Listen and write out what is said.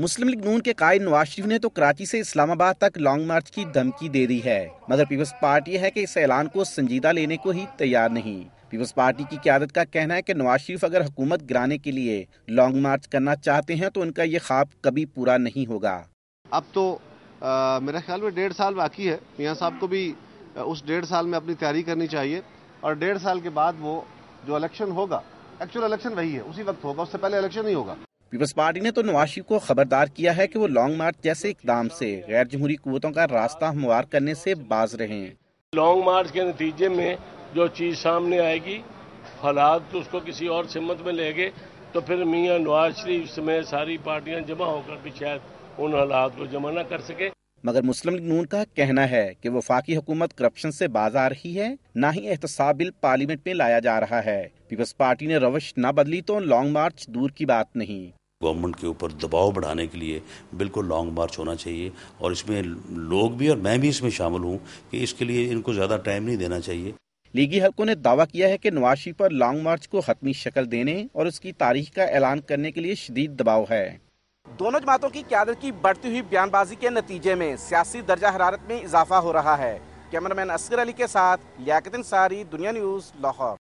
मुस्लिम league नून के कायद नवाज शरीफ ने तो कराची से इस्लामाबाद तक लॉन्ग मार्च की धमकी दे दी है मगर पीपल्स पार्टी है कि इस ऐलान को संजीदा लेने को ही तैयार नहीं पीपल्स पार्टी की क्यादत का कहना है कि नवाज शरीफ अगर हुकूमत गिराने के लिए लॉन्ग मार्च करना चाहते हैं तो उनका ये ख्वाब कभी पूरा नहीं होगा अब तो आ, मेरे ख्याल में डेढ़ साल बाकी है मियाँ साहब को भी उस डेढ़ साल में अपनी तैयारी करनी चाहिए और डेढ़ साल के बाद वो जो इलेक्शन होगा एक्चुअल इलेक्शन वही है उसी वक्त होगा उससे पहले इलेक्शन नहीं होगा पीपल्स पार्टी ने तो नवाज शरीफ को खबरदार किया है कि वो लॉन्ग मार्च जैसे इकदाम से गैर जमहूरी कुतों का रास्ता हमवार करने से बाज रहे लॉन्ग मार्च के नतीजे में जो चीज सामने आएगी हालात तो उसको किसी और सिमत में ले गए तो फिर मियाँ नवाज शरीफ समेत सारी पार्टियाँ जमा होकर भी शायद उन हालात को जमा न कर सके मगर मुस्लिम नून का कहना है की वफाकी हुकूमत करप्शन से बाज आ रही है न ही एहत बिल पार्लियामेंट में लाया जा रहा है पीपल्स पार्टी ने रवश न बदली तो लॉन्ग मार्च दूर की बात नहीं गवर्नमेंट के ऊपर दबाव बढ़ाने के लिए बिल्कुल लॉन्ग मार्च होना चाहिए और इसमें लोग भी और मैं भी इसमें शामिल हूँ कि इसके लिए इनको ज़्यादा टाइम नहीं देना चाहिए लीगी हलकों ने दावा किया है कि नवाशी पर लॉन्ग मार्च को हतमी शक्ल देने और उसकी तारीख का ऐलान करने के लिए शदीद दबाव है दोनों जमातों की क्यादत की बढ़ती हुई बयानबाजी के नतीजे में सियासी दर्जा हरारत में इजाफा हो रहा है कैमरामैन असगर अली के साथ लियाकत इंसारी दुनिया न्यूज़ लाहौर